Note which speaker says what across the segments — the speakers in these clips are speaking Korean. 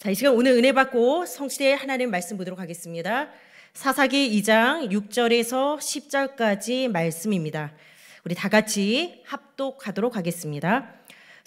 Speaker 1: 자, 이 시간 오늘 은혜 받고 성실의 하나님 말씀 보도록 하겠습니다. 사사기 2장 6절에서 10절까지 말씀입니다. 우리 다 같이 합독하도록 하겠습니다.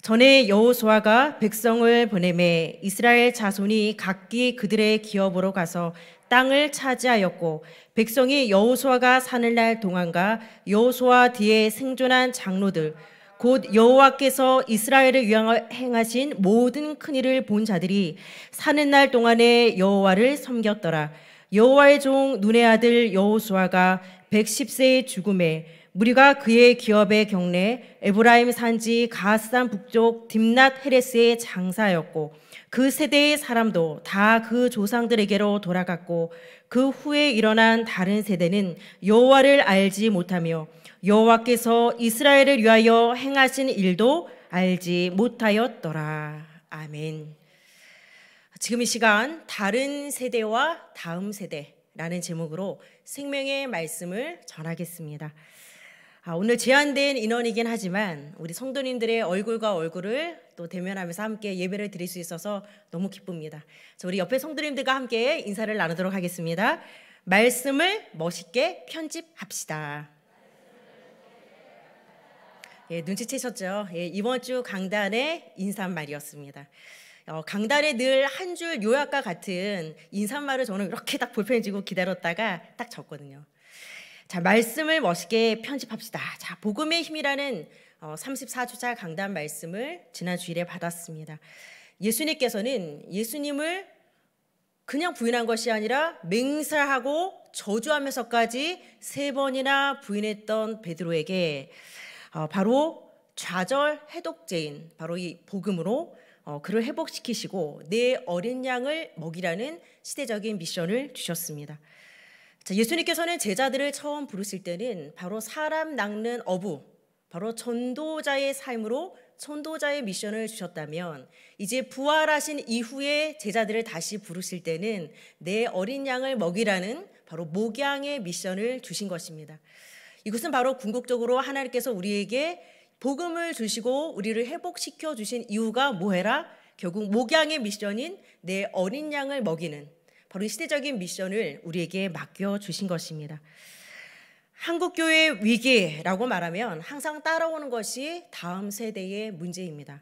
Speaker 1: 전에 여호수아가 백성을 보내매 이스라엘 자손이 각기 그들의 기업으로 가서 땅을 차지하였고 백성이 여호수아가 사는 날 동안과 여호수아 뒤에 생존한 장로들 곧 여호와께서 이스라엘을 위하여 행하신 모든 큰 일을 본 자들이 사는 날 동안에 여호와를 섬겼더라. 여호와의 종 눈의 아들 여호수아가 110세의 죽음에 무리가 그의 기업의 경내 에브라임 산지 가산 북쪽 딥낫 헤레스의 장사였고 그 세대의 사람도 다 그 조상들에게로 돌아갔고 그 후에 일어난 다른 세대는 여호와를 알지 못하며 여호와께서 이스라엘을 위하여 행하신 일도 알지 못하였더라. 아멘. 지금 이 시간 다른 세대와 다음 세대라는 제목으로 생명의 말씀을 전하겠습니다. 아, 오늘 제한된 인원이긴 하지만 우리 성도님들의 얼굴과 얼굴을 또 대면하면서 함께 예배를 드릴 수 있어서 너무 기쁩니다. 우리 옆에 성도님들과 함께 인사를 나누도록 하겠습니다. 말씀을 멋있게 편집합시다. 예, 눈치채셨죠? 예, 이번 주 강단의 인사말이었습니다. 어, 강단의 늘한 줄 요약과 같은 인사말을 저는 이렇게 딱 볼펜 쥐고 기다렸다가 딱 적거든요. 자, 말씀을 멋있게 편집합시다. 자, 복음의 힘이라는 어, 34주차 강단 말씀을 지난 주일에 받았습니다. 예수님께서는 예수님을 그냥 부인한 것이 아니라 맹세하고 저주하면서까지 세 번이나 부인했던 베드로에게 어, 바로 좌절 해독제인 바로 이 복음으로 어, 그를 회복시키시고 내 어린 양을 먹이라는 시대적인 미션을 주셨습니다. 자, 예수님께서는 제자들을 처음 부르실 때는 바로 사람 낚는 어부, 바로 전도자의 삶으로 전도자의 미션을 주셨다면 이제 부활하신 이후에 제자들을 다시 부르실 때는 내 어린 양을 먹이라는 바로 목양의 미션을 주신 것입니다. 이것은 바로 궁극적으로 하나님께서 우리에게 복음을 주시고 우리를 회복시켜 주신 이유가 뭐해라? 결국 목양의 미션인 내 어린 양을 먹이는 바로 시대적인 미션을 우리에게 맡겨 주신 것입니다. 한국교회 위기라고 말하면 항상 따라오는 것이 다음 세대의 문제입니다.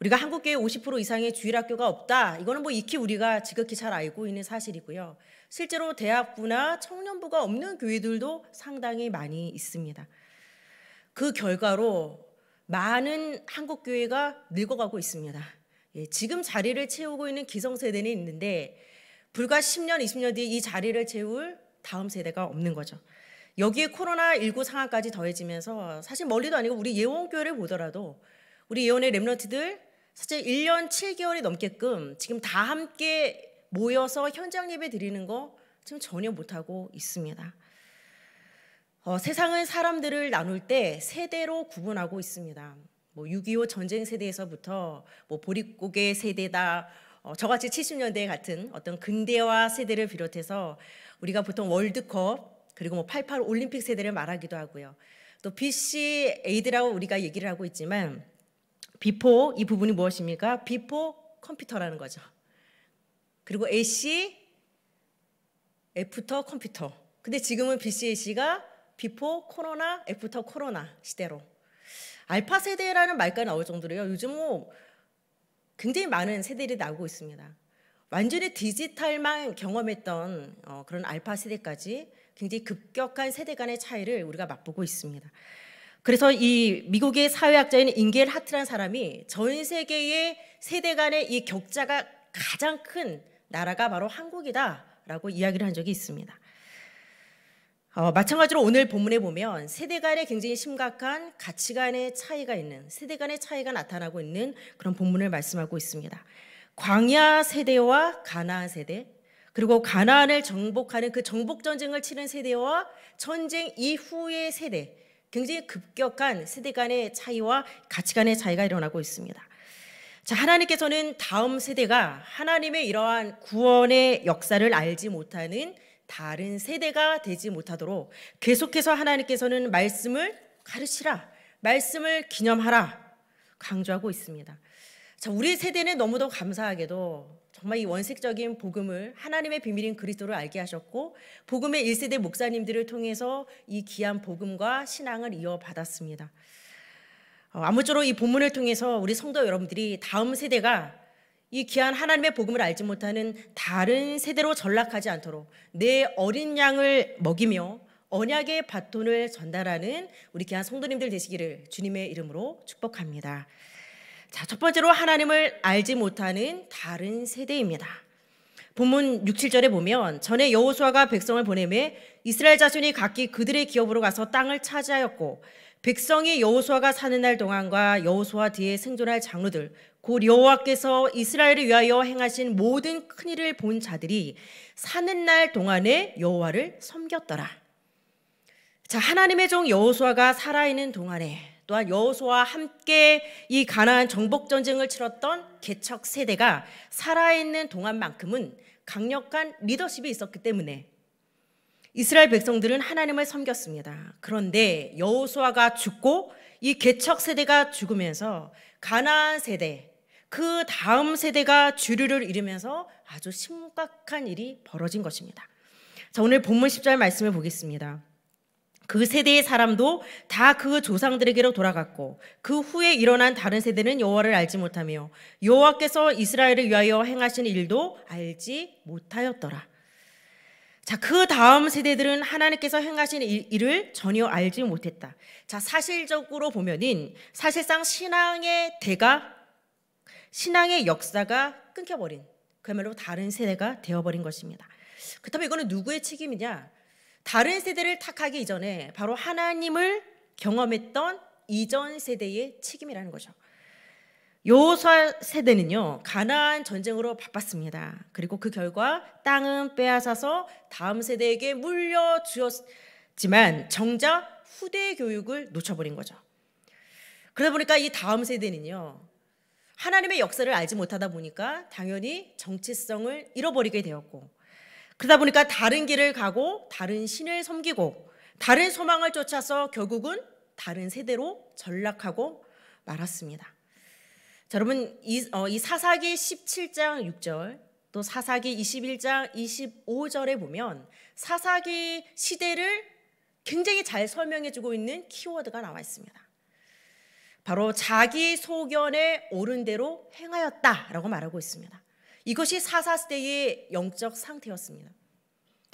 Speaker 1: 우리가 한국교회 50% 이상의 주일학교가 없다. 이거는 뭐 익히 우리가 지극히 잘 알고 있는 사실이고요. 실제로 대학부나 청년부가 없는 교회들도 상당히 많이 있습니다. 그 결과로 많은 한국 교회가 늙어가고 있습니다. 예, 지금 자리를 채우고 있는 기성세대는 있는데 불과 10년, 20년 뒤 이 자리를 채울 다음 세대가 없는 거죠. 여기에 코로나19 상황까지 더해지면서 사실 멀리도 아니고 우리 예원교회를 보더라도 우리 예원의 랩런트들 사실 1년 7개월이 넘게끔 지금 다 함께 모여서 현장 예배 드리는 거 지금 전혀 못하고 있습니다. 어, 세상은 사람들을 나눌 때 세대로 구분하고 있습니다. 뭐 6.25 전쟁 세대에서부터 뭐 보릿고개 세대다, 어, 저같이 70년대 같은 어떤 근대화 세대를 비롯해서 우리가 보통 월드컵 그리고 뭐 88 올림픽 세대를 말하기도 하고요. 또 BC a 이라고 우리가 얘기를 하고 있지만 비포 이 부분이 무엇입니까? 비포 컴퓨터라는 거죠. 그리고 AC, 애프터 컴퓨터. 근데 지금은 BCAC가 비포 코로나, 애프터 코로나 시대로. 알파 세대라는 말까지 나올 정도로요. 요즘 은 뭐 굉장히 많은 세대들이 나오고 있습니다. 완전히 디지털만 경험했던 어, 그런 알파 세대까지 굉장히 급격한 세대 간의 차이를 우리가 맛보고 있습니다. 그래서 이 미국의 사회학자인 인겔 하트라는 사람이 전 세계의 세대 간의 이격자가 가장 큰 나라가 바로 한국이다라고 이야기를 한 적이 있습니다. 어, 마찬가지로 오늘 본문에 보면 세대 간에 굉장히 심각한 가치 간의 차이가 있는 세대 간의 차이가 나타나고 있는 그런 본문을 말씀하고 있습니다. 광야 세대와 가나안 세대 그리고 가나안을 정복하는 그 정복 전쟁을 치른 세대와 전쟁 이후의 세대 굉장히 급격한 세대 간의 차이와 가치 간의 차이가 일어나고 있습니다. 자, 하나님께서는 다음 세대가 하나님의 이러한 구원의 역사를 알지 못하는 다른 세대가 되지 못하도록 계속해서 하나님께서는 말씀을 가르치라, 말씀을 기념하라 강조하고 있습니다. 자, 우리 세대는 너무도 감사하게도 정말 이 원색적인 복음을 하나님의 비밀인 그리스도를 알게 하셨고 복음의 1세대 목사님들을 통해서 이 귀한 복음과 신앙을 이어받았습니다. 어, 아무쪼록 이 본문을 통해서 우리 성도 여러분들이 다음 세대가 이 귀한 하나님의 복음을 알지 못하는 다른 세대로 전락하지 않도록 내 어린 양을 먹이며 언약의 바톤을 전달하는 우리 귀한 성도님들 되시기를 주님의 이름으로 축복합니다. 자, 첫 번째로 하나님을 알지 못하는 다른 세대입니다. 본문 6, 7절에 보면 전에 여호수아가 백성을 보내매 이스라엘 자손이 각기 그들의 기업으로 가서 땅을 차지하였고 백성이 여호수아가 사는 날 동안과 여호수아 뒤에 생존할 장로들 곧 여호와께서 이스라엘을 위하여 행하신 모든 큰 일을 본 자들이 사는 날 동안에 여호와를 섬겼더라. 자 하나님의 종 여호수아가 살아있는 동안에 또한 여호수아와 함께 이 가나안 정복 전쟁을 치렀던 개척 세대가 살아있는 동안만큼은 강력한 리더십이 있었기 때문에 이스라엘 백성들은 하나님을 섬겼습니다. 그런데 여호수아가 죽고 이 개척 세대가 죽으면서 가나안 세대 그 다음 세대가 주류를 이루면서 아주 심각한 일이 벌어진 것입니다. 자, 오늘 본문 10절 말씀을 보겠습니다. 그 세대의 사람도 다 그 조상들에게로 돌아갔고 그 후에 일어난 다른 세대는 여호와를 알지 못하며 여호와께서 이스라엘을 위하여 행하신 일도 알지 못하였더라. 자, 그 다음 세대들은 하나님께서 행하신 일을 전혀 알지 못했다. 자, 사실적으로 보면은 사실상 신앙의 대가, 신앙의 역사가 끊겨버린, 그야말로 다른 세대가 되어버린 것입니다. 그렇다면 이거는 누구의 책임이냐? 다른 세대를 탁하기 이전에 바로 하나님을 경험했던 이전 세대의 책임이라는 거죠. 요사 세대는요 가나안 전쟁으로 바빴습니다. 그리고 그 결과 땅은 빼앗아서 다음 세대에게 물려 주었지만 정작 후대 교육을 놓쳐버린 거죠. 그러다 보니까 이 다음 세대는요 하나님의 역사를 알지 못하다 보니까 당연히 정체성을 잃어버리게 되었고 그러다 보니까 다른 길을 가고 다른 신을 섬기고 다른 소망을 쫓아서 결국은 다른 세대로 전락하고 말았습니다. 여러분 이, 어, 이 사사기 17장 6절 또 사사기 21장 25절에 보면 사사기 시대를 굉장히 잘 설명해주고 있는 키워드가 나와 있습니다. 바로 자기 소견에 옳은 대로 행하였다라고 말하고 있습니다. 이것이 사사시대의 영적 상태였습니다.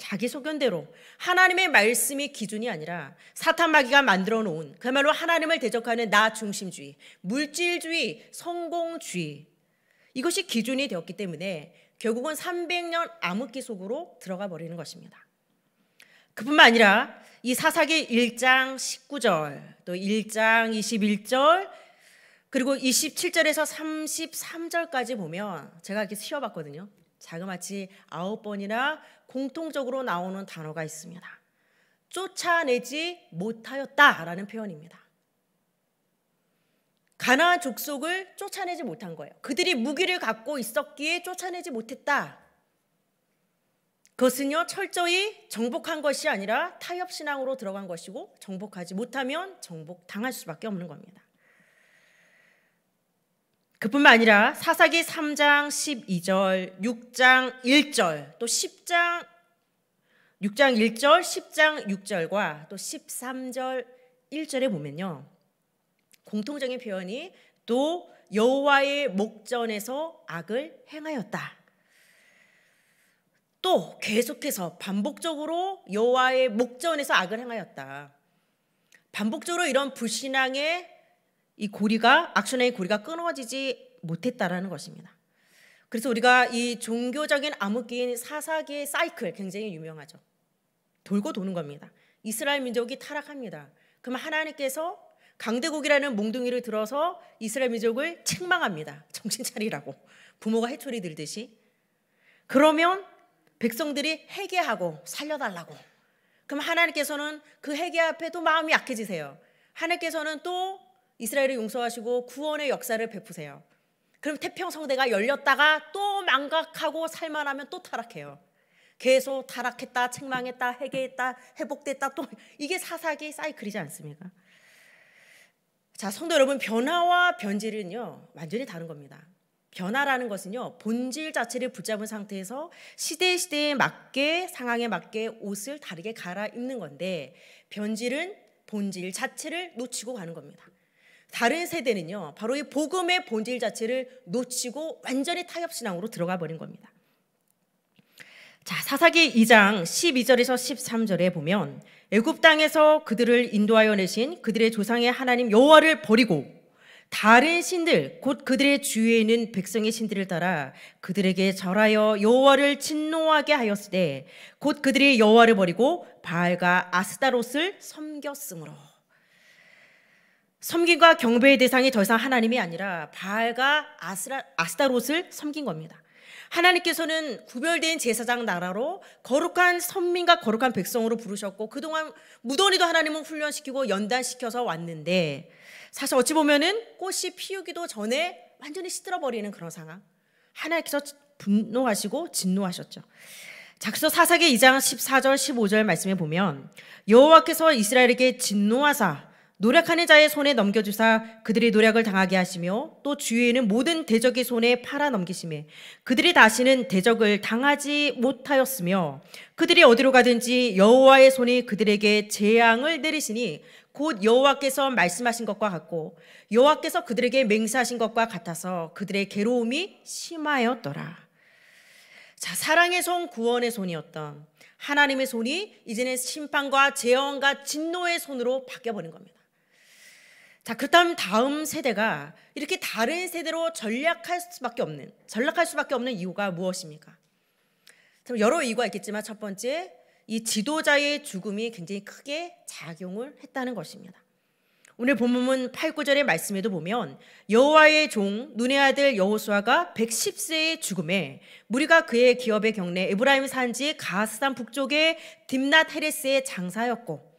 Speaker 1: 자기 소견대로 하나님의 말씀이 기준이 아니라 사탄 마귀가 만들어 놓은 그야말로 하나님을 대적하는 나 중심주의, 물질주의, 성공주의 이것이 기준이 되었기 때문에 결국은 300년 암흑기 속으로 들어가 버리는 것입니다. 그뿐만 아니라 이 사사기 1장 19절, 또 1장 21절, 그리고 27절에서 33절까지 보면 제가 이렇게 쉬어봤거든요. 자그마치 아홉 번이나 공통적으로 나오는 단어가 있습니다. 쫓아내지 못하였다라는 표현입니다. 가나안 족속을 쫓아내지 못한 거예요. 그들이 무기를 갖고 있었기에 쫓아내지 못했다. 그것은요 철저히 정복한 것이 아니라 타협 신앙으로 들어간 것이고 정복하지 못하면 정복당할 수밖에 없는 겁니다. 그뿐만 아니라 사사기 3장 12절, 6장 1절, 또 10장 6장 1절, 10장 6절과 또 13절 1절에 보면요. 공통적인 표현이 또 여호와의 목전에서 악을 행하였다. 또 계속해서 반복적으로 여호와의 목전에서 악을 행하였다. 반복적으로 이런 불신앙의 이 고리가 악순환의 고리가 끊어지지 못했다라는 것입니다. 그래서 우리가 이 종교적인 암흑기인 사사기의 사이클 굉장히 유명하죠. 돌고 도는 겁니다. 이스라엘 민족이 타락합니다. 그럼 하나님께서 강대국이라는 몽둥이를 들어서 이스라엘 민족을 책망합니다. 정신 차리라고 부모가 해초리 들듯이. 그러면 백성들이 회개하고 살려달라고. 그럼 하나님께서는 그 회개 앞에 도 마음이 약해지세요. 하나님께서는 또 이스라엘을 용서하시고 구원의 역사를 베푸세요. 그럼 태평성대가 열렸다가 또 망각하고 살만하면 또 타락해요. 계속 타락했다, 책망했다, 해계했다, 회복됐다, 또 이게 사사기 사이클이지 않습니까? 자, 성도 여러분, 변화와 변질은요, 완전히 다른 겁니다. 변화라는 것은요, 본질 자체를 붙잡은 상태에서 시대 시대에 맞게, 상황에 맞게 옷을 다르게 갈아입는 건데, 변질은 본질 자체를 놓치고 가는 겁니다. 다른 세대는요, 바로 이 복음의 본질 자체를 놓치고 완전히 타협신앙으로 들어가 버린 겁니다. 자, 사사기 2장 12절에서 13절에 보면 애굽 땅에서 그들을 인도하여 내신 그들의 조상의 하나님 여호와를 버리고 다른 신들 곧 그들의 주위에 있는 백성의 신들을 따라 그들에게 절하여 여호와를 진노하게 하였을 때곧 그들이 여호와를 버리고 바알과 아스다롯을 섬겼으므로 섬김과 경배의 대상이 더 이상 하나님이 아니라 바알과 아스라, 아스타롯을 섬긴 겁니다. 하나님께서는 구별된 제사장 나라로 거룩한 선민과 거룩한 백성으로 부르셨고 그동안 무더니도 하나님은 훈련시키고 연단시켜서 왔는데 사실 어찌 보면은 꽃이 피우기도 전에 완전히 시들어버리는 그런 상황. 하나님께서 분노하시고 진노하셨죠. 자, 그래서 사사기 2장 14절 15절 말씀에 보면 여호와께서 이스라엘에게 진노하사 노력하는 자의 손에 넘겨주사 그들이 노력을 당하게 하시며 또 주위에 는 모든 대적의 손에 팔아 넘기심에 그들이 다시는 대적을 당하지 못하였으며 그들이 어디로 가든지 여호와의 손이 그들에게 재앙을 내리시니 곧 여호와께서 말씀하신 것과 같고 여호와께서 그들에게 맹세하신 것과 같아서 그들의 괴로움이 심하였더라. 자, 사랑의 손, 구원의 손이었던 하나님의 손이 이제는 심판과 재앙과 진노의 손으로 바뀌어 버린 겁니다. 자, 그다면 다음 세대가 이렇게 다른 세대로 전략할 수밖에 없는, 전략할 수밖에 없는 이유가 무엇입니까? 참 여러 이유가 있겠지만 첫 번째, 이 지도자의 죽음이 굉장히 크게 작용을 했다는 것입니다. 오늘 본문은 8, 9절의 말씀에도 보면 여호와의 종 눈의 아들 여호수아가 110세의 죽음에 무리가 그의 기업의 경내 에브라임 산지 가스산 북쪽의 딥나테레스의 장사였고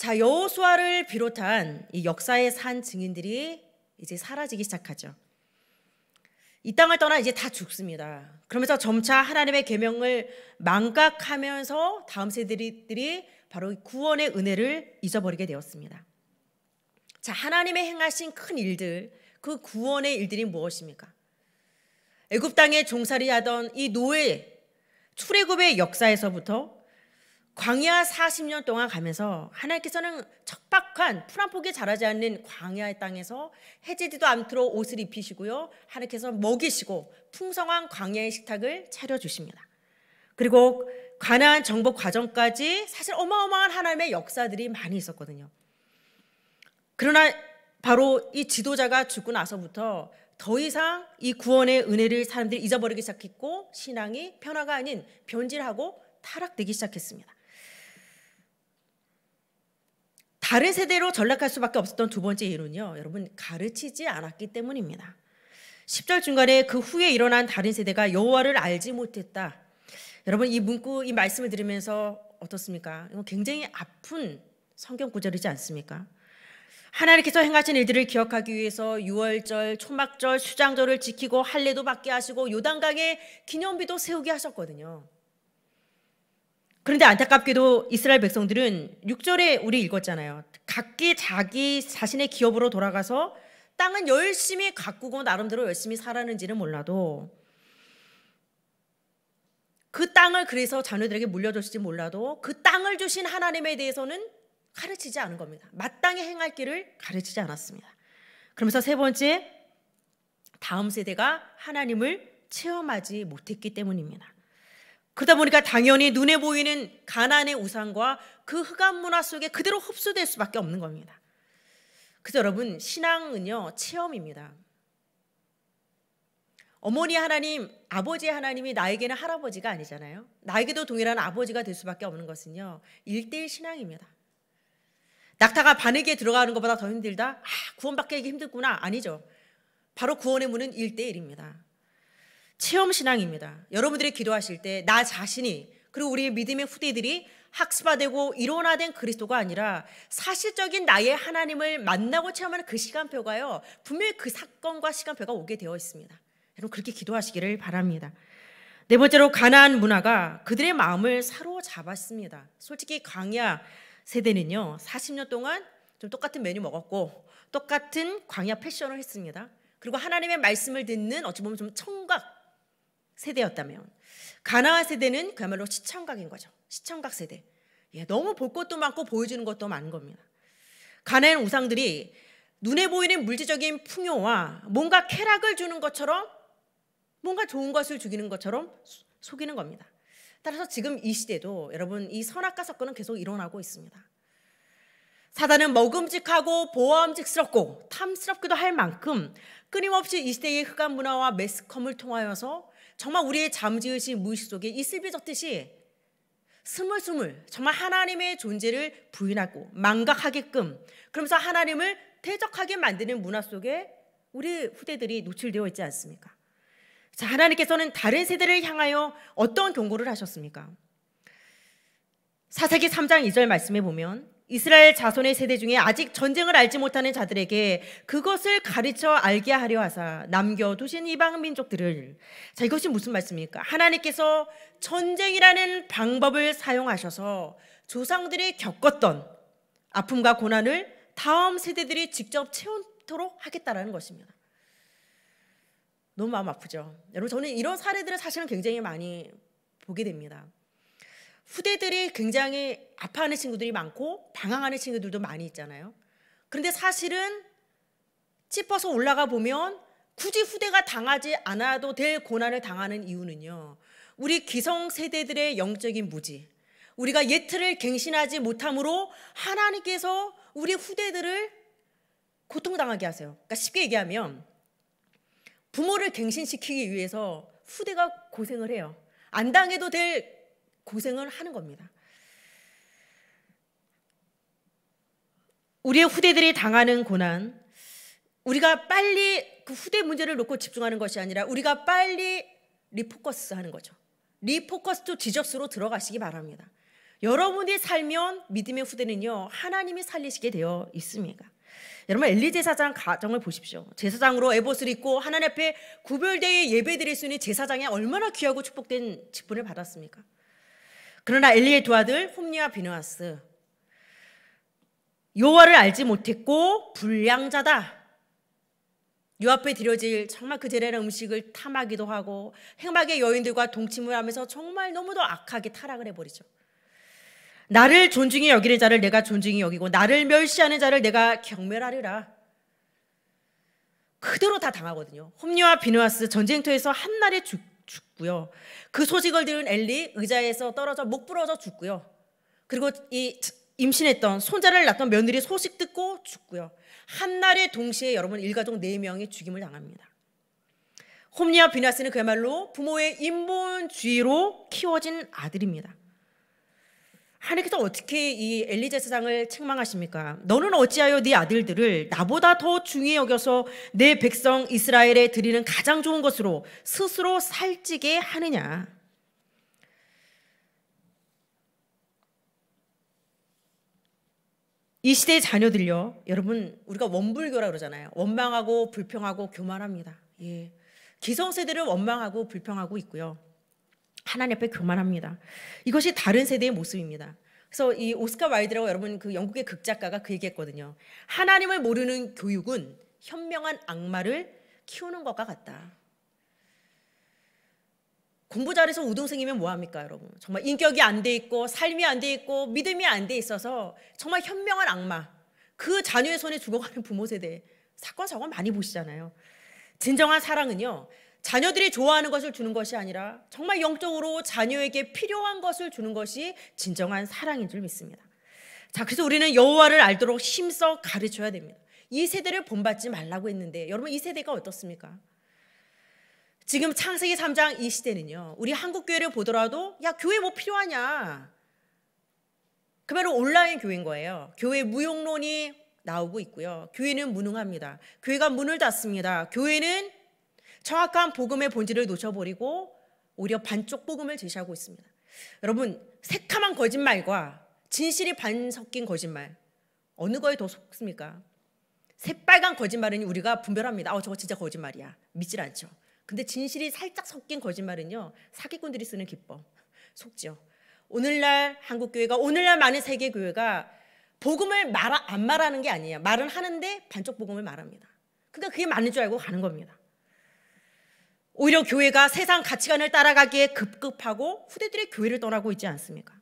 Speaker 1: 자 여호수아를 비롯한 이 역사의 산 증인들이 이제 사라지기 시작하죠. 이 땅을 떠나 이제 다 죽습니다. 그러면서 점차 하나님의 계명을 망각하면서 다음 세대들이 바로 구원의 은혜를 잊어버리게 되었습니다. 자, 하나님의 행하신 큰 일들, 그 구원의 일들이 무엇입니까? 애굽 땅에 종살이하던 이 노예 출애굽의 역사에서부터 광야 40년 동안 가면서 하나님께서는 척박한 푸란폭기 자라지 않는 광야의 땅에서 해지지도 않도록 옷을 입히시고요. 하나님께서 먹이시고 풍성한 광야의 식탁을 차려주십니다. 그리고 가나 정복 과정까지 사실 어마어마한 하나님의 역사들이 많이 있었거든요. 그러나 바로 이 지도자가 죽고 나서부터 더 이상 이 구원의 은혜를 사람들이 잊어버리기 시작했고 신앙이 변화가 아닌 변질하고 타락되기 시작했습니다. 다른 세대로 전락할 수밖에 없었던 두 번째 이유는요. 여러분 가르치지 않았기 때문입니다. 10절 중간에 그 후에 일어난 다른 세대가 여호와를 알지 못했다. 여러분 이 문구 이 말씀을 들으면서 어떻습니까? 이건 굉장히 아픈 성경 구절이지 않습니까? 하나님께서 행하신 일들을 기억하기 위해서 유월절, 초막절, 수장절을 지키고 할례도 받게 하시고 요단강에 기념비도 세우게 하셨거든요. 그런데 안타깝게도 이스라엘 백성들은 6절에 우리 읽었잖아요. 각기 자기 자신의 기업으로 돌아가서 땅은 열심히 가꾸고 나름대로 열심히 살았는지는 몰라도 그 땅을 그래서 자녀들에게 물려줬을지 몰라도 그 땅을 주신 하나님에 대해서는 가르치지 않은 겁니다. 마땅히 행할 길을 가르치지 않았습니다. 그러면서 세 번째, 다음 세대가 하나님을 체험하지 못했기 때문입니다. 그러다 보니까 당연히 눈에 보이는 가난의 우상과 그 흑암 문화 속에 그대로 흡수될 수밖에 없는 겁니다. 그래서 여러분 신앙은요 체험입니다. 어머니 하나님, 아버지 하나님이 나에게는 할아버지가 아니잖아요. 나에게도 동일한 아버지가 될 수밖에 없는 것은요. 일대일 신앙입니다. 낙타가 바늘에 들어가는 것보다 더 힘들다? 아, 구원받기 힘들구나. 아니죠. 바로 구원의 문은 일대일입니다 체험 신앙입니다. 여러분들이 기도하실 때 나 자신이 그리고 우리의 믿음의 후대들이 학습화되고 일원화된 그리스도가 아니라 사실적인 나의 하나님을 만나고 체험하는 그 시간표가요. 분명히 그 사건과 시간표가 오게 되어 있습니다. 여러분 그렇게 기도하시기를 바랍니다. 네 번째로 가난 문화가 그들의 마음을 사로잡았습니다. 솔직히 광야 세대는요. 40년 동안 좀 똑같은 메뉴 먹었고 똑같은 광야 패션을 했습니다. 그리고 하나님의 말씀을 듣는 어찌 보면 좀 청각 세대였다면 가나안 세대는 그야말로 시청각인 거죠. 시청각 세대. 예, 너무 볼 것도 많고 보여주는 것도 많은 겁니다. 가나안 우상들이 눈에 보이는 물질적인 풍요와 뭔가 쾌락을 주는 것처럼 뭔가 좋은 것을 죽이는 것처럼 속이는 겁니다. 따라서 지금 이 시대도 여러분 이 선악과 사건은 계속 일어나고 있습니다. 사단은 먹음직하고 보험직스럽고 탐스럽기도 할 만큼 끊임없이 이 시대의 흑암 문화와 매스컴을 통하여서 정말 우리의 잠지의식 무의식 속에 이 슬비적듯이 스물스물 정말 하나님의 존재를 부인하고 망각하게끔 그러면서 하나님을 대적하게 만드는 문화 속에 우리 후대들이 노출되어 있지 않습니까? 자, 하나님께서는 다른 세대를 향하여 어떤 경고를 하셨습니까? 사사기 3장 2절 말씀에 보면 이스라엘 자손의 세대 중에 아직 전쟁을 알지 못하는 자들에게 그것을 가르쳐 알게 하려 하사 남겨두신 이방 민족들을 자 이것이 무슨 말씀입니까? 하나님께서 전쟁이라는 방법을 사용하셔서 조상들이 겪었던 아픔과 고난을 다음 세대들이 직접 채험토록 하겠다라는 것입니다. 너무 마음 아프죠. 여러분 저는 이런 사례들을 사실은 굉장히 많이 보게 됩니다. 후대들이 굉장히 아파하는 친구들이 많고 방황하는 친구들도 많이 있잖아요. 그런데 사실은 짚어서 올라가 보면 굳이 후대가 당하지 않아도 될 고난을 당하는 이유는요. 우리 기성 세대들의 영적인 무지, 우리가 예틀을 갱신하지 못함으로 하나님께서 우리 후대들을 고통당하게 하세요. 그러니까 쉽게 얘기하면 부모를 갱신시키기 위해서 후대가 고생을 해요. 안 당해도 될 고생을 하는 겁니다. 우리의 후대들이 당하는 고난, 우리가 빨리 그 후대 문제를 놓고 집중하는 것이 아니라 우리가 빨리 리포커스 하는 거죠. 리포커스도 지적수로 들어가시기 바랍니다. 여러분이 살면 믿음의 후대는요, 하나님이 살리시게 되어 있습니다. 여러분 엘리제 사장 가정을 보십시오. 제사장으로 에봇을 입고 하나님 앞에 구별되어 예배드릴 수 있는 제사장이 얼마나 귀하고 축복된 직분을 받았습니까? 그러나 엘리의 두 아들 훔니와 비누아스 요와를 알지 못했고 불량자다. 요 앞에 드려질 정말 그 재래는 음식을 탐하기도 하고 행막의 여인들과 동침을 하면서 정말 너무도 악하게 타락을 해버리죠. 나를 존중히 여기는 자를 내가 존중히 여기고 나를 멸시하는 자를 내가 경멸하리라. 그대로 다 당하거든요. 홈리와 비누아스 전쟁터에서 한날에 죽 죽고요. 그 소식을 들은 엘리 의자에서 떨어져 목 부러져 죽고요. 그리고 이 임신했던 손자를 낳던 며느리 소식 듣고 죽고요. 한날에 동시에 여러분 일가족 네명이 죽임을 당합니다. 홈리와 비나스는 그야말로 부모의 인본주의로 키워진 아들입니다. 하나님께서 어떻게 이 엘리제 세상을 책망하십니까? 너는 어찌하여 네 아들들을 나보다 더 중히 여겨서 내 백성 이스라엘에 드리는 가장 좋은 것으로 스스로 살찌게 하느냐? 이 시대의 자녀들요, 여러분 우리가 원불교라 그러잖아요. 원망하고 불평하고 교만합니다. 예. 기성세대를 원망하고 불평하고 있고요. 하나님 앞에 교만합니다. 이것이 다른 세대의 모습입니다. 그래서 이 오스카 와일드라고 여러분 그 영국의 극작가가 그 얘기했거든요. 하나님을 모르는 교육은 현명한 악마를 키우는 것과 같다. 공부 잘해서 우등생이면 뭐합니까 여러분 정말 인격이 안 돼 있고 삶이 안 돼 있고 믿음이 안 돼 있어서 정말 현명한 악마 그 자녀의 손에 죽어가는 부모 세대 사건 사고 많이 보시잖아요 진정한 사랑은요 자녀들이 좋아하는 것을 주는 것이 아니라 정말 영적으로 자녀에게 필요한 것을 주는 것이 진정한 사랑인 줄 믿습니다. 자, 그래서 우리는 여호와를 알도록 힘써 가르쳐야 됩니다. 이 세대를 본받지 말라고 했는데 여러분 이 세대가 어떻습니까? 지금 창세기 3장 이 시대는요. 우리 한국 교회를 보더라도 야 교회 뭐 필요하냐? 그 바로 온라인 교회인 거예요. 교회 무용론이 나오고 있고요. 교회는 무능합니다. 교회가 문을 닫습니다. 교회는 정확한 복음의 본질을 놓쳐버리고 오히려 반쪽 복음을 제시하고 있습니다. 여러분 새카만 거짓말과 진실이 반 섞인 거짓말 어느 거에 더 속습니까? 새빨간 거짓말은 우리가 분별합니다. 어, 저거 진짜 거짓말이야. 믿질 않죠. 근데 진실이 살짝 섞인 거짓말은요. 사기꾼들이 쓰는 기법. 속죠. 오늘날 한국교회가 오늘날 많은 세계교회가 복음을 말, 안 말하는 게 아니에요. 말은 하는데 반쪽 복음을 말합니다. 그러니까 그게 맞는 줄 알고 가는 겁니다. 오히려 교회가 세상 가치관을 따라가기에 급급하고 후대들의 교회를 떠나고 있지 않습니까?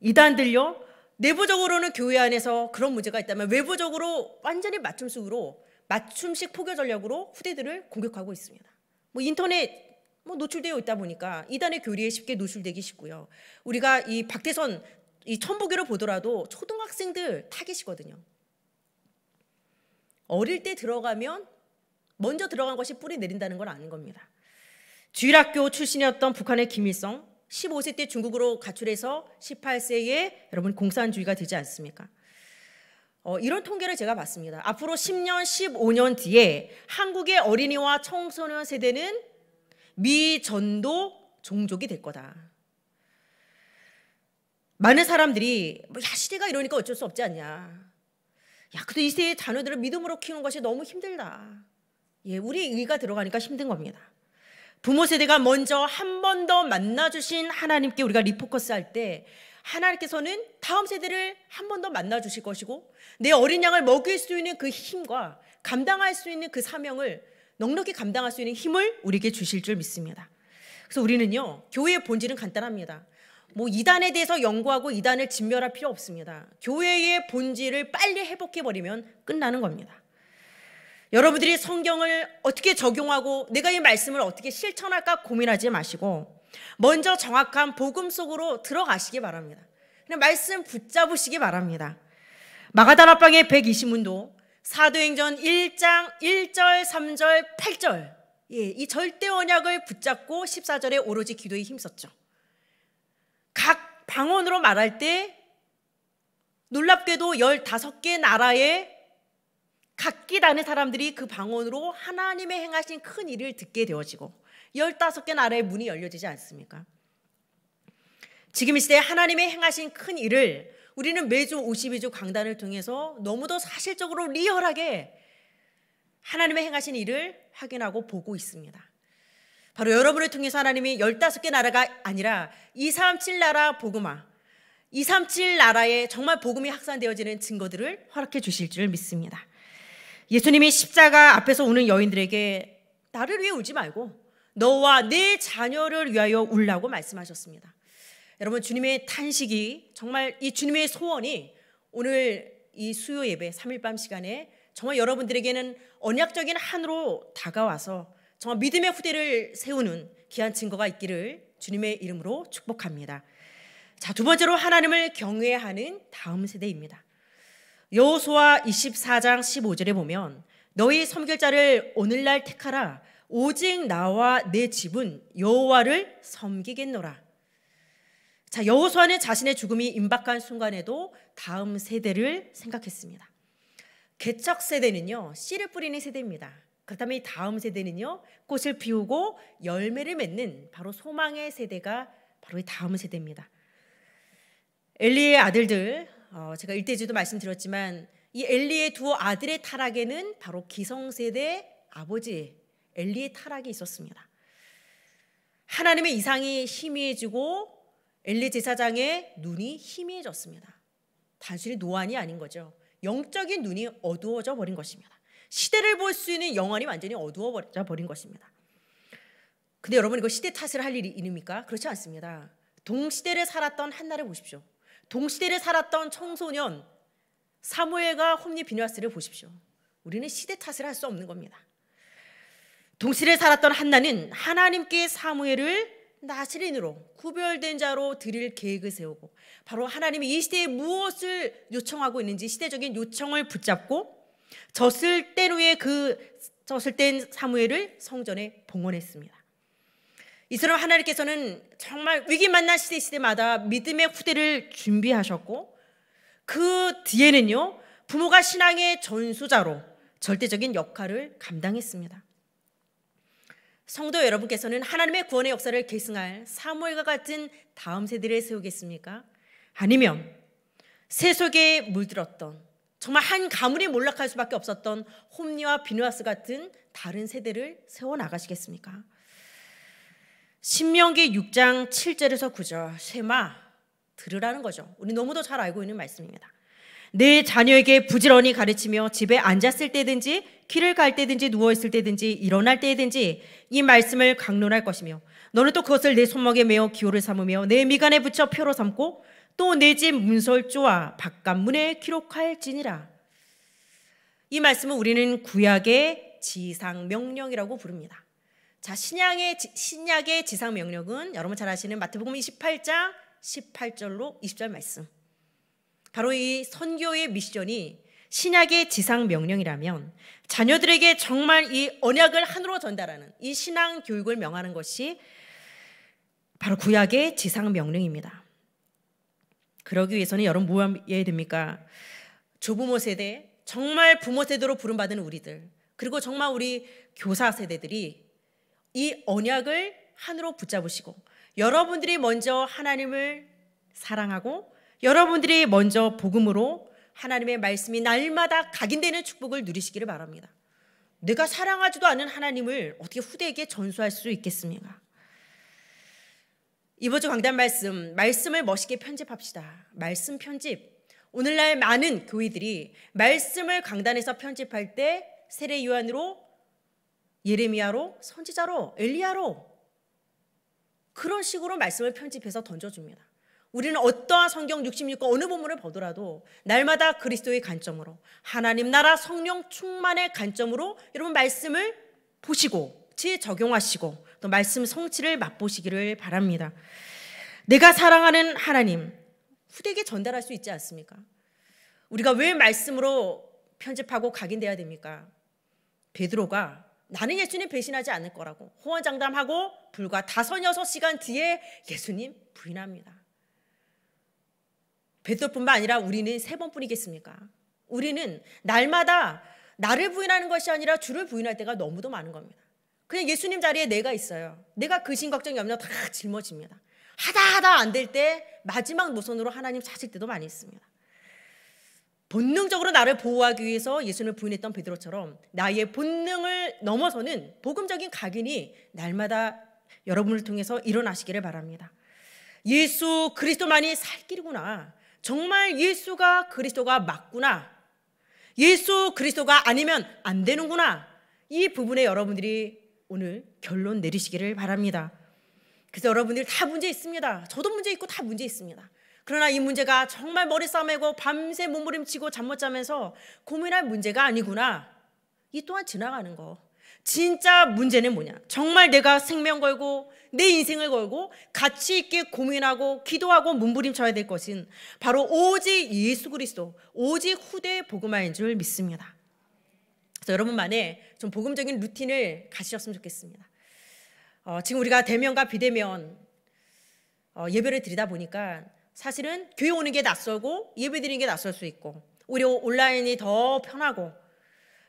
Speaker 1: 이단들요. 내부적으로는 교회 안에서 그런 문제가 있다면 외부적으로 완전히 맞춤식으로 맞춤식 포교 전략으로 후대들을 공격하고 있습니다. 뭐 인터넷 뭐 노출되어 있다 보니까 이단의 교리에 쉽게 노출되기 쉽고요. 우리가 이 박태선 이 천부교를 보더라도 초등학생들 타겟이거든요. 어릴 때 들어가면 먼저 들어간 것이 뿌리 내린다는 건 아닌 겁니다. 주일학교 출신이었던 북한의 김일성 15세 때 중국으로 가출해서 18세에 여러분 공산주의가 되지 않습니까? 어, 이런 통계를 제가 봤습니다. 앞으로 10년, 15년 뒤에 한국의 어린이와 청소년 세대는 미전도 종족이 될 거다. 많은 사람들이 뭐, 야 시대가 이러니까 어쩔 수 없지 않냐. 야, 그래이 세의 자녀들을 믿음으로 키우는 것이 너무 힘들다. 예, 우리 의가 들어가니까 힘든 겁니다. 부모 세대가 먼저 한 번 더 만나주신 하나님께 우리가 리포커스 할때 하나님께서는 다음 세대를 한 번 더 만나주실 것이고 내 어린 양을 먹일 수 있는 그 힘과 감당할 수 있는 그 사명을 넉넉히 감당할 수 있는 힘을 우리에게 주실 줄 믿습니다. 그래서 우리는요, 교회의 본질은 간단합니다. 뭐 이단에 대해서 연구하고 이단을 진멸할 필요 없습니다. 교회의 본질을 빨리 회복해버리면 끝나는 겁니다. 여러분들이 성경을 어떻게 적용하고 내가 이 말씀을 어떻게 실천할까 고민하지 마시고 먼저 정확한 복음 속으로 들어가시기 바랍니다. 그냥 말씀 붙잡으시기 바랍니다. 마가다 합방의 120문도 사도행전 1장 1절, 3절, 8절 예, 이 절대 언약을 붙잡고 14절에 오로지 기도에 힘썼죠. 각 방언으로 말할 때 놀랍게도 15개 나라의 각기 다른 사람들이 그 방언으로 하나님의 행하신 큰 일을 듣게 되어지고 15개 나라의 문이 열려지지 않습니까? 지금 이 시대에 하나님의 행하신 큰 일을 우리는 매주 52주 강단을 통해서 너무도 사실적으로 리얼하게 하나님의 행하신 일을 확인하고 보고 있습니다. 바로 여러분을 통해서 하나님이 15개 나라가 아니라 237 나라 복음화, 237 나라에 정말 복음이 확산되어지는 증거들을 허락해 주실 줄 믿습니다. 예수님이 십자가 앞에서 우는 여인들에게 나를 위해 울지 말고 너와 내 자녀를 위하여 울라고 말씀하셨습니다. 여러분 주님의 탄식이 정말 이 주님의 소원이 오늘 이 수요 예배 3일 밤 시간에 정말 여러분들에게는 언약적인 한으로 다가와서 정말 믿음의 후대를 세우는 귀한 증거가 있기를 주님의 이름으로 축복합니다. 자, 두 번째로 하나님을 경외하는 다음 세대입니다. 여호수아 24장 15절에 보면 너희 섬길 자를 오늘날 택하라 오직 나와 내 집은 여호와를 섬기겠노라. 자, 여호수아는 자신의 죽음이 임박한 순간에도 다음 세대를 생각했습니다. 개척 세대는요, 씨를 뿌리는 세대입니다. 그렇다면 이 다음 세대는요, 꽃을 피우고 열매를 맺는 바로 소망의 세대가 바로 이 다음 세대입니다. 엘리의 아들들 어, 제가 일대지도 말씀드렸지만 이 엘리의 두 아들의 타락에는 바로 기성세대 아버지 엘리의 타락이 있었습니다. 하나님의 이상이 희미해지고 엘리 제사장의 눈이 희미해졌습니다. 단순히 노안이 아닌 거죠. 영적인 눈이 어두워져 버린 것입니다. 시대를 볼 수 있는 영안이 완전히 어두워져 버린 것입니다. 근데 여러분 이거 시대 탓을 할 일이 있습니까? 그렇지 않습니다. 동시대를 살았던 한나를 보십시오. 동시대를 살았던 청소년 사무엘과 홈리 비누아스를 보십시오. 우리는 시대 탓을 할 수 없는 겁니다. 동시대를 살았던 한나는 하나님께 사무엘을 나시린으로 구별된 자로 드릴 계획을 세우고 바로 하나님이 이 시대에 무엇을 요청하고 있는지 시대적인 요청을 붙잡고 젖을 뗀 후에 그 젖을 뗀 사무엘을 성전에 봉헌했습니다. 이스라엘 하나님께서는 정말 위기 만난 시대 시대마다 믿음의 후대를 준비하셨고 그 뒤에는요 부모가 신앙의 전수자로 절대적인 역할을 감당했습니다. 성도 여러분께서는 하나님의 구원의 역사를 계승할 사무엘과 같은 다음 세대를 세우겠습니까? 아니면 세속에 물들었던 정말 한 가문이 몰락할 수밖에 없었던 홈리와 비누아스 같은 다른 세대를 세워 나가시겠습니까? 신명기 6장 7절에서 9절 세마 들으라는 거죠. 우리 너무도 잘 알고 있는 말씀입니다. 내 자녀에게 부지런히 가르치며 집에 앉았을 때든지 길을 갈 때든지 누워 있을 때든지 일어날 때든지 이 말씀을 강론할 것이며 너는 또 그것을 내 손목에 메어 기호를 삼으며 내 미간에 붙여 표로 삼고 또 내 집 문설주와 바깥문에 기록할지니라. 이 말씀은 우리는 구약의 지상 명령이라고 부릅니다. 자, 신약의 신약의 지상 명령은 여러분 잘 아시는 마태복음 28장 18절로 20절 말씀. 바로 이 선교의 미션이 신약의 지상 명령이라면 자녀들에게 정말 이 언약을 하늘로 전달하는 이 신앙 교육을 명하는 것이 바로 구약의 지상 명령입니다. 그러기 위해서는 여러분 뭐해야 됩니까? 조부모 세대, 정말 부모 세대로 부름받은 우리들, 그리고 정말 우리 교사 세대들이 이 언약을 한으로 붙잡으시고 여러분들이 먼저 하나님을 사랑하고 여러분들이 먼저 복음으로 하나님의 말씀이 날마다 각인되는 축복을 누리시기를 바랍니다. 내가 사랑하지도 않은 하나님을 어떻게 후대에게 전수할 수 있겠습니까? 이번 주 강단 말씀, 말씀을 멋있게 편집합시다. 말씀 편집. 오늘날 많은 교회들이 말씀을 강단에서 편집할 때 세례 요한으로 예레미야로 선지자로 엘리야로 그런 식으로 말씀을 편집해서 던져줍니다. 우리는 어떠한 성경 66권 어느 본문을 보더라도 날마다 그리스도의 관점으로 하나님 나라 성령 충만의 관점으로 여러분 말씀을 보시고 지 적용하시고 또 말씀 성취를 맛보시기를 바랍니다. 내가 사랑하는 하나님 후대에게 전달할 수 있지 않습니까? 우리가 왜 말씀으로 편집하고 각인돼야 됩니까? 베드로가 나는 예수님 배신하지 않을 거라고 호언장담하고 불과 다섯 여섯 시간 뒤에 예수님 부인합니다. 베드로뿐만 아니라 우리는 세 번뿐이겠습니까? 우리는 날마다 나를 부인하는 것이 아니라 주를 부인할 때가 너무도 많은 겁니다. 그냥 예수님 자리에 내가 있어요. 내가 근심 걱정 염려 다 짊어집니다. 하다 하다 안 될 때 마지막 노선으로 하나님 찾을 때도 많이 있습니다. 본능적으로 나를 보호하기 위해서 예수님을 부인했던 베드로처럼 나의 본능을 넘어서는 복음적인 각인이 날마다 여러분을 통해서 일어나시기를 바랍니다. 예수 그리스도만이 살 길이구나. 정말 예수가 그리스도가 맞구나. 예수 그리스도가 아니면 안 되는구나. 이 부분에 여러분들이 오늘 결론 내리시기를 바랍니다. 그래서 여러분들 다 문제 있습니다. 저도 문제 있고 다 문제 있습니다. 그러나 이 문제가 정말 머리 싸매고 밤새 몸부림치고 잠 못 자면서 고민할 문제가 아니구나. 이 또한 지나가는 거. 진짜 문제는 뭐냐? 정말 내가 생명 걸고 내 인생을 걸고 가치 있게 고민하고 기도하고 몸부림쳐야 될 것은 바로 오직 예수 그리스도, 오직 후대의 복음화인 줄 믿습니다. 그래서 여러분만의 좀 복음적인 루틴을 가지셨으면 좋겠습니다. 어, 지금 우리가 대면과 비대면 어, 예배를 드리다 보니까 사실은 교회 오는 게 낯설고 예배 드리는 게 낯설 수 있고 오히려 온라인이 더 편하고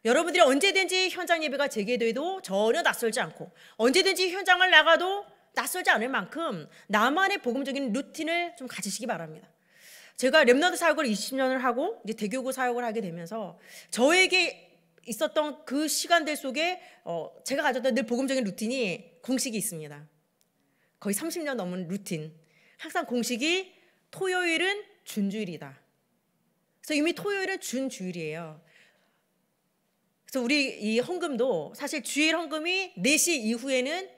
Speaker 1: 여러분들이 언제든지 현장 예배가 재개돼도 전혀 낯설지 않고 언제든지 현장을 나가도 낯설지 않을 만큼 나만의 복음적인 루틴을 좀 가지시기 바랍니다. 제가 랩너드 사역을 20년을 하고 이제 대교구 사역을 하게 되면서 저에게 있었던 그 시간들 속에 어 제가 가졌던 늘 복음적인 루틴이 공식이 있습니다. 거의 30년 넘은 루틴. 항상 공식이 토요일은 준주일이다. 그래서 이미 토요일은 준주일이에요. 그래서 우리 이 헌금도 사실 주일 헌금이 4시 이후에는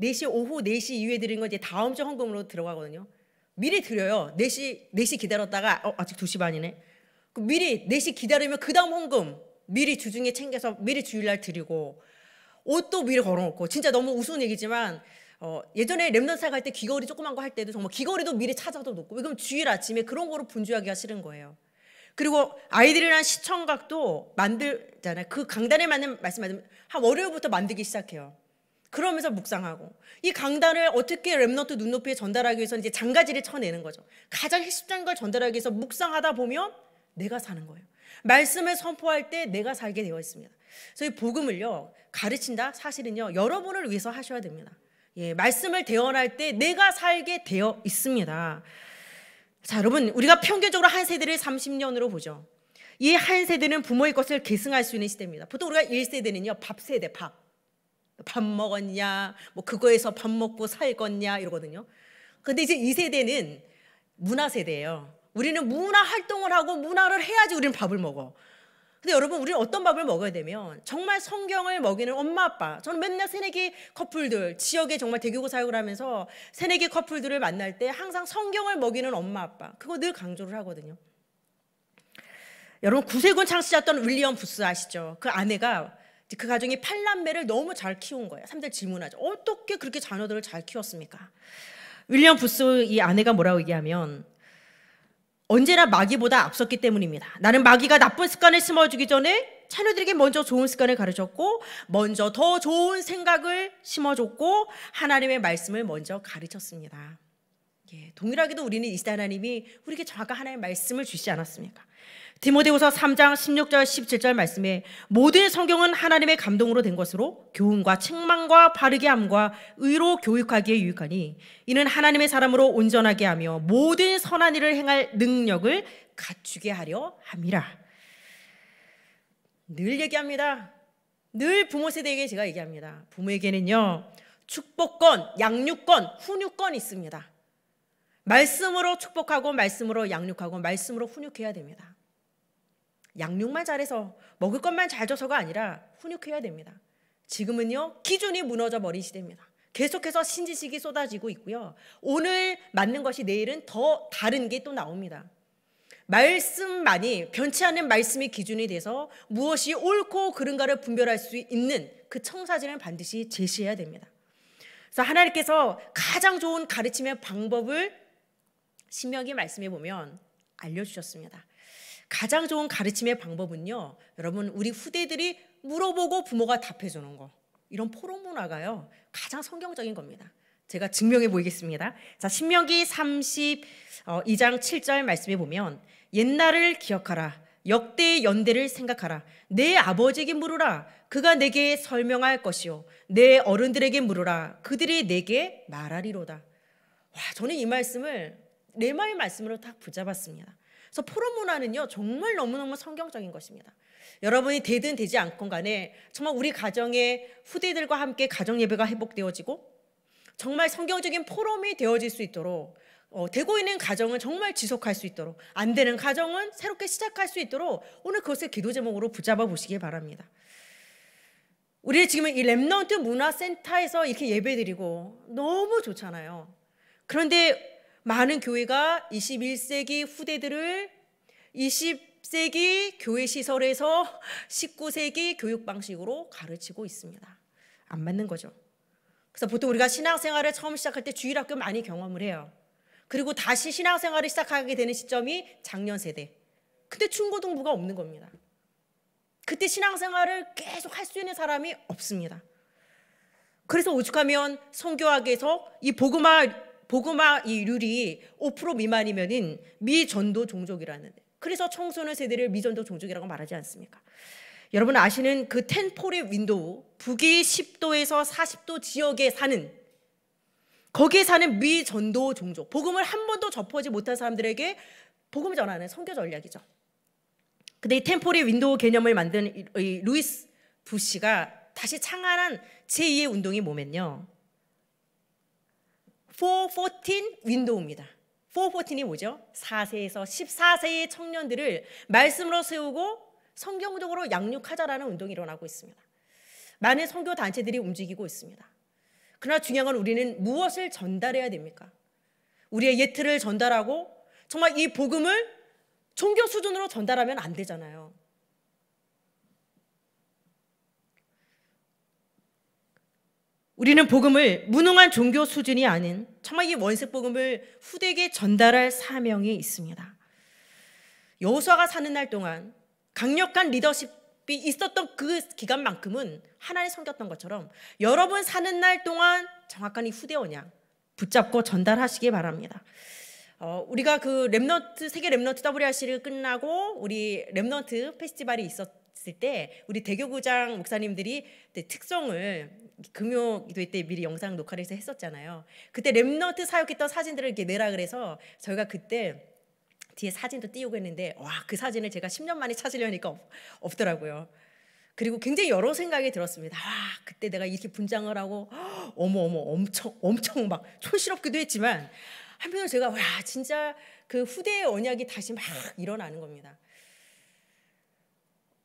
Speaker 1: 4시 오후 4시 이후에 드린 건 이제 다음 주 헌금으로 들어가거든요. 미리 드려요. 4시 4시 기다렸다가 어, 아직 2시 반이네. 미리 4시 기다리면 그다음 헌금 미리 주중에 챙겨서 미리 주일날 드리고 옷도 미리 걸어놓고 진짜 너무 우스운 얘기지만 어, 예전에 랩런사 갈때 귀걸이 조그만 거 할 때도 정말 귀걸이도 미리 찾아도 놓고 그럼 주일 아침에 그런 거로 분주하기가 싫은 거예요. 그리고 아이들이란 시청각도 만들잖아요. 그 강단에 맞는 말씀하신 한 월요일부터 만들기 시작해요. 그러면서 묵상하고 이 강단을 어떻게 랩너트 눈높이에 전달하기 위해서 이제 장가지를 쳐내는 거죠. 가장 핵심적인 걸 전달하기 위해서 묵상하다 보면 내가 사는 거예요. 말씀을 선포할 때 내가 살게 되어 있습니다. 저희 복음을요 가르친다 사실은요 여러분을 위해서 하셔야 됩니다. 예, 말씀을 대언할 때 내가 살게 되어 있습니다. 자, 여러분, 우리가 평균적으로 한 세대를 30년으로 보죠. 이 한 세대는 부모의 것을 계승할 수 있는 시대입니다. 보통 우리가 1세대는요, 밥 세대, 밥. 밥 먹었냐, 뭐 그거에서 밥 먹고 살건냐 이러거든요. 근데 이제 2세대는 문화 세대예요. 우리는 문화 활동을 하고 문화를 해야지 우리는 밥을 먹어. 근데 여러분 우리는 어떤 밥을 먹어야 되면 정말 성경을 먹이는 엄마 아빠 저는 맨날 새내기 커플들 지역에 정말 대교구 사역을 하면서 새내기 커플들을 만날 때 항상 성경을 먹이는 엄마 아빠 그거 늘 강조를 하거든요. 여러분 구세군 창시자였던 윌리엄 부스 아시죠? 그 아내가 그 가정이 팔남매를 너무 잘 키운 거예요. 삼대 질문하죠. 어떻게 그렇게 자녀들을 잘 키웠습니까? 윌리엄 부스 이 아내가 뭐라고 얘기하면 언제나 마귀보다 앞섰기 때문입니다. 나는 마귀가 나쁜 습관을 심어주기 전에 자녀들에게 먼저 좋은 습관을 가르쳤고, 먼저 더 좋은 생각을 심어줬고, 하나님의 말씀을 먼저 가르쳤습니다. 예, 동일하게도 우리는 이시 하나님이 우리에게 정확 한 하나님의 말씀을 주시지 않았습니까? 디모데후서 3장 16절 17절 말씀에 모든 성경은 하나님의 감동으로 된 것으로 교훈과 책망과 바르게 함과 의로 교육하기에 유익하니 이는 하나님의 사람으로 온전하게 하며 모든 선한 일을 행할 능력을 갖추게 하려 함이라. 늘 얘기합니다. 늘 부모 세대에게 제가 얘기합니다. 부모에게는요. 축복권, 양육권, 훈육권 있습니다. 말씀으로 축복하고 말씀으로 양육하고 말씀으로 훈육해야 됩니다. 양육만 잘해서 먹을 것만 잘 줘서가 아니라 훈육해야 됩니다. 지금은요 기준이 무너져 버린 시대입니다. 계속해서 신지식이 쏟아지고 있고요. 오늘 맞는 것이 내일은 더 다른 게 또 나옵니다. 말씀만이 변치 않는 말씀이 기준이 돼서 무엇이 옳고 그른가를 분별할 수 있는 그 청사진을 반드시 제시해야 됩니다. 그래서 하나님께서 가장 좋은 가르침의 방법을 신명기 말씀해 보면 알려주셨습니다. 가장 좋은 가르침의 방법은요. 여러분 우리 후대들이 물어보고 부모가 답해주는 거. 이런 포럼 문화가요. 가장 성경적인 겁니다. 제가 증명해 보이겠습니다. 자, 신명기 32장 어, 7절 말씀해 보면 옛날을 기억하라. 역대의 연대를 생각하라. 내 아버지에게 물으라. 그가 내게 설명할 것이요. 내 어른들에게 물으라. 그들이 내게 말하리로다. 와, 저는 이 말씀을 네마의 말씀으로 딱 붙잡았습니다. 그래서 포럼 문화는요 정말 너무너무 성경적인 것입니다. 여러분이 되든 되지 않건 간에 정말 우리 가정의 후대들과 함께 가정 예배가 회복되어지고 정말 성경적인 포럼이 되어질 수 있도록 어, 되고 있는 가정은 정말 지속할 수 있도록 안 되는 가정은 새롭게 시작할 수 있도록 오늘 그것을 기도 제목으로 붙잡아 보시기 바랍니다. 우리 지금 이 랩넌트 문화센터에서 이렇게 예배드리고 너무 좋잖아요. 그런데 많은 교회가 21세기 후대들을 20세기 교회 시설에서 19세기 교육 방식으로 가르치고 있습니다. 안 맞는 거죠. 그래서 보통 우리가 신앙생활을 처음 시작할 때 주일학교 많이 경험을 해요. 그리고 다시 신앙생활을 시작하게 되는 시점이 작년 세대. 근데 중고등부가 없는 겁니다. 그때 신앙생활을 계속 할 수 있는 사람이 없습니다. 그래서 오죽하면 성교학에서 이 복음화 보그마 이율이 5% 미만이면은 미전도 종족이라는. 데 그래서 청소년 세대를 미전도 종족이라고 말하지 않습니까? 여러분 아시는 그 텐폴의 윈도우 북위 10도에서 40도 지역에 사는 거기에 사는 미전도 종족 복음을 한 번도 접하지 못한 사람들에게 복음 전하는 선교 전략이죠. 근데 이템포리 윈도우 개념을 만든 루이스 부시가 다시 창안한 제2의 운동이 뭐면요. 414 윈도우입니다. 414이 뭐죠? 4세에서 14세의 청년들을 말씀으로 세우고 성경적으로 양육하자라는 운동이 일어나고 있습니다. 많은 성교 단체들이 움직이고 있습니다. 그러나 중요한 건 우리는 무엇을 전달해야 됩니까? 우리의 예트를 전달하고 정말 이 복음을 종교 수준으로 전달하면 안 되잖아요. 우리는 복음을 무능한 종교 수준이 아닌 정말 이 원색 복음을 후대에게 전달할 사명이 있습니다. 여호수아가 사는 날 동안 강력한 리더십이 있었던 그 기간만큼은 하나님 섬겼던 것처럼 여러분 사는 날 동안 정확한 이 후대 언양 붙잡고 전달하시기 바랍니다. 어, 우리가 그 랩너트 세계 랩너트 WRC를 끝나고 우리 랩너트 페스티벌이 있었 갔을 때 우리 대교구장 목사님들이 특성을 금요 기도 때 미리 영상 녹화를 해서 했었잖아요. 그때 랩너트 사역했던 사진들을 이렇게 내라 그래서 저희가 그때 뒤에 사진도 띄우고 했는데 와그 사진을 제가 10년 만에 찾으려니까 없, 없더라고요. 그리고 굉장히 여러 생각이 들었습니다. 와 아, 그때 내가 이렇게 분장을 하고 어머 어머 엄청 엄청 막 촌스럽기도 했지만 한편으로 제가 와 진짜 그 후대의 언약이 다시 막 일어나는 겁니다.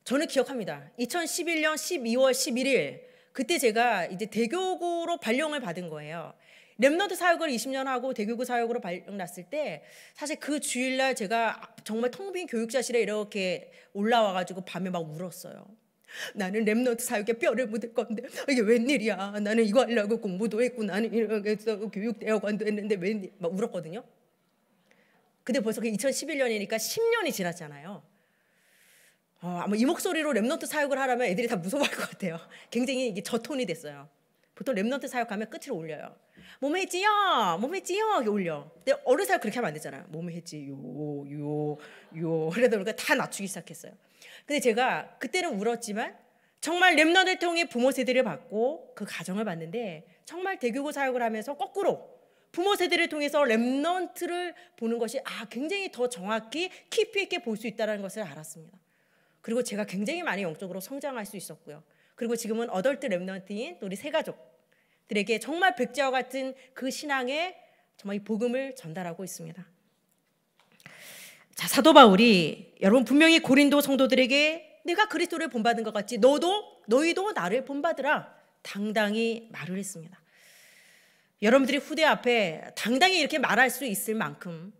Speaker 1: 저는 기억합니다. 2011년 12월 11일 그때 제가 이제 대교구로 발령을 받은 거예요. 랩너드 사역을 20년 하고 대교구 사역으로 발령났을 때 사실 그 주일날 제가 정말 텅 빈 교육자실에 이렇게 올라와가지고 밤에 막 울었어요. 나는 랩너트 사역에 뼈를 묻을 건데 이게 웬일이야 나는 이거 하려고 공부도 했고 나는 이렇게 교육대학원도 했는데 웬일 막 울었거든요 근데 벌써 그 2011년이니까 10년이 지났잖아요 어, 아마 이 목소리로 랩노트 사역을 하라면 애들이 다 무서워할 것 같아요. 굉장히 이게 저톤이 됐어요. 보통 랩넌트 사역하면 끝으로 올려요. 몸에 했지요, 몸에 했지요, 이렇게 올려. 근데 어른 사역 그렇게 하면 안 되잖아요. 몸에 했지요, 요, 요. 그러다 보니까 다 낮추기 시작했어요. 근데 제가 그때는 울었지만 정말 랩넌을 통해 부모 세대를 받고 그 가정을 봤는데 정말 대교구 사역을 하면서 거꾸로 부모 세대를 통해서 랩넌트를 보는 것이 아 굉장히 더 정확히 깊이 있게 볼 수 있다는 것을 알았습니다. 그리고 제가 굉장히 많이 영적으로 성장할 수 있었고요. 그리고 지금은 어덜트 랩넌트인 우리 세 가족들에게 정말 백제와 같은 그 신앙의 정말 이 복음을 전달하고 있습니다. 자, 사도 바울이 여러분 분명히 고린도 성도들에게 내가 그리스도를 본받은 것 같이 너도 너희도 나를 본받으라 당당히 말을 했습니다. 여러분들이 후대 앞에 당당히 이렇게 말할 수 있을 만큼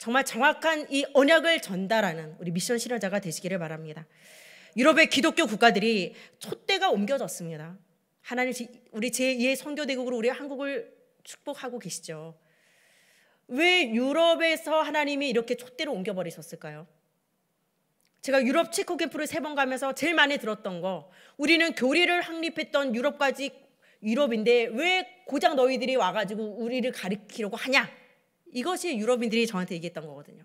Speaker 1: 정말 정확한 이 언약을 전달하는 우리 미션 실현자가 되시기를 바랍니다. 유럽의 기독교 국가들이 촛대가 옮겨졌습니다. 하나님 우리 제2의 선교대국으로 우리 한국을 축복하고 계시죠. 왜 유럽에서 하나님이 이렇게 촛대를 옮겨버리셨을까요? 제가 유럽 체코 캠프를 세 번 가면서 제일 많이 들었던 거 우리는 교리를 확립했던 유럽까지 유럽인데 왜 고작 너희들이 와가지고 우리를 가리키려고 하냐 이것이 유럽인들이 저한테 얘기했던 거거든요.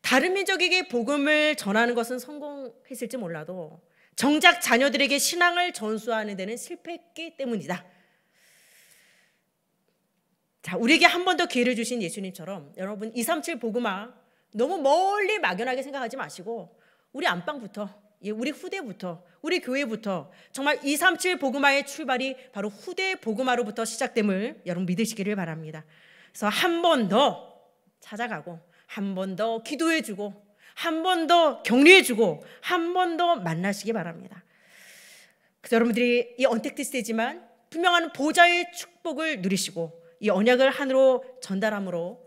Speaker 1: 다른 민족에게 복음을 전하는 것은 성공했을지 몰라도 정작 자녀들에게 신앙을 전수하는 데는 실패했기 때문이다. 자, 우리에게 한 번 더 기회를 주신 예수님처럼 여러분 237 복음화 너무 멀리 막연하게 생각하지 마시고 우리 안방부터 예, 우리 후대부터 우리 교회부터 정말 237 복음화의 출발이 바로 후대 복음화로부터 시작됨을 여러분 믿으시기를 바랍니다. 그래서 한 번 더 찾아가고 한 번 더 기도해 주고 한 번 더 격려해 주고 한 번 더 만나시기 바랍니다. 그 여러분들이 이 언택트 시대지만 분명한 보좌의 축복을 누리시고 이 언약을 하늘로 전달함으로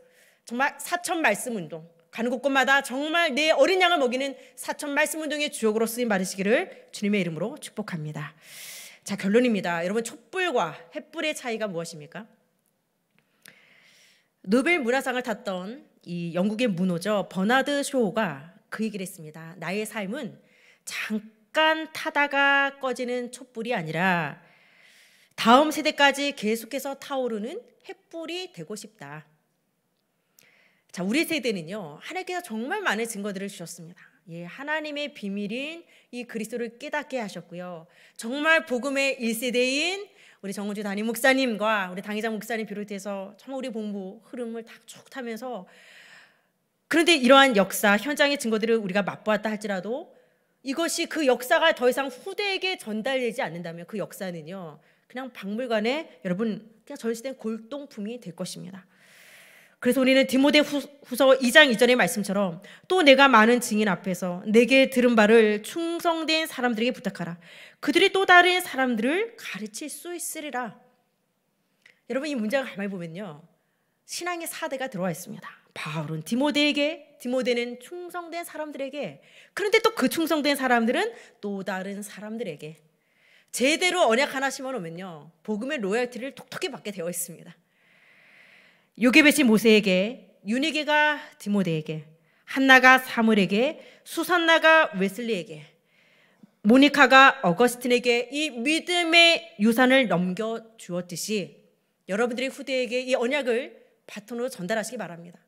Speaker 1: 정말 사천 말씀 운동 가는 곳곳마다 정말 내 어린 양을 먹이는 사천 말씀 운동의 주역으로 쓰임 받으시기를 주님의 이름으로 축복합니다. 자 결론입니다. 여러분 촛불과 횃불의 차이가 무엇입니까? 노벨 문화상을 탔던 이 영국의 문호죠. 버나드 쇼가 그 얘기를 했습니다. 나의 삶은 잠깐 타다가 꺼지는 촛불이 아니라 다음 세대까지 계속해서 타오르는 햇불이 되고 싶다. 자, 우리 세대는요. 하나님께서 정말 많은 증거들을 주셨습니다. 예, 하나님의 비밀인 이 그리스도를 깨닫게 하셨고요. 정말 복음의 1세대인 우리 정은주 단임 목사님과 우리 당의장 목사님 비롯해서 정말 우리 본부 흐름을 탁촉 타면서 그런데 이러한 역사 현장의 증거들을 우리가 맛보았다 할지라도 이것이 그 역사가 더 이상 후대에게 전달되지 않는다면 그 역사는요 그냥 박물관에 여러분 그냥 전시된 골동품이 될 것입니다. 그래서 우리는 디모데 후서 2장 2절의 말씀처럼 또 내가 많은 증인 앞에서 내게 들은 바를 충성된 사람들에게 부탁하라. 그들이 또 다른 사람들을 가르칠 수 있으리라. 여러분 이 문장을 가만히 보면요. 신앙의 사대가 들어와 있습니다. 바울은 디모데에게, 디모데는 충성된 사람들에게, 그런데 또 그 충성된 사람들은 또 다른 사람들에게. 제대로 언약 하나 심어놓으면요. 복음의 로열티를 톡톡히 받게 되어 있습니다. 요괴벳이 모세에게, 유니게가 디모데에게, 한나가 사물에게, 수산나가 웨슬리에게, 모니카가 어거스틴에게 이 믿음의 유산을 넘겨주었듯이 여러분들의 후대에게 이 언약을 바톤으로 전달하시기 바랍니다.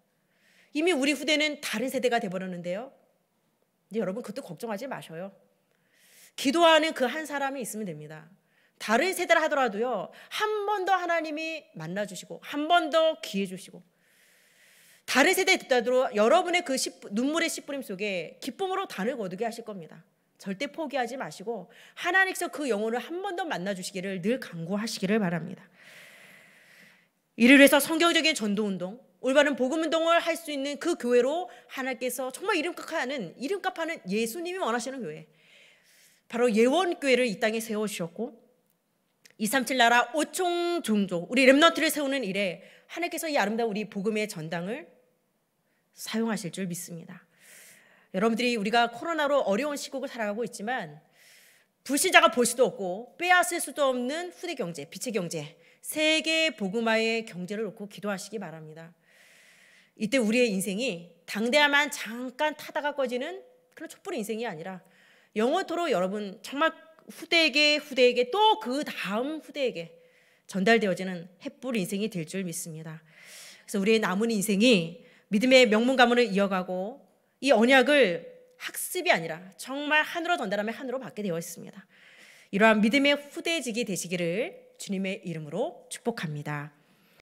Speaker 1: 이미 우리 후대는 다른 세대가 돼버렸는데요. 여러분 그것도 걱정하지 마셔요. 기도하는 그 한 사람이 있으면 됩니다. 다른 세대라 하더라도요. 한 번 더 하나님이 만나 주시고 한 번 더 기회 주시고 다른 세대에 듣다도 여러분의 그 시, 눈물의 씨뿌림 속에 기쁨으로 단을 거두게 하실 겁니다. 절대 포기하지 마시고 하나님께서 그 영혼을 한 번 더 만나 주시기를 늘강구하시기를 바랍니다. 이를 위해서 성경적인 전도 운동, 올바른 복음 운동을 할 수 있는 그 교회로 하나님께서 정말 이름값 하는 이름값 하는 예수님이 원하시는 교회. 바로 예원 교회를 이 땅에 세워 주셨고 237 나라 5총 종족 우리 렘너트를 세우는 일에 하나님께서 이 아름다운 우리 복음의 전당을 사용하실 줄 믿습니다. 여러분들이 우리가 코로나로 어려운 시국을 살아가고 있지만 불신자가 볼 수도 없고 빼앗을 수도 없는 후대 경제, 빛의 경제, 세계 복음화의 경제를 놓고 기도하시기 바랍니다. 이때 우리의 인생이 당대야만 잠깐 타다가 꺼지는 그런 촛불 인생이 아니라 영원토록 여러분 정말 후대에게 후대에게 또 그 다음 후대에게 전달되어지는 햇불 인생이 될 줄 믿습니다. 그래서 우리의 남은 인생이 믿음의 명문 가문을 이어가고 이 언약을 학습이 아니라 정말 한으로 전달하며 한으로 받게 되어 있습니다. 이러한 믿음의 후대직이 되시기를 주님의 이름으로 축복합니다.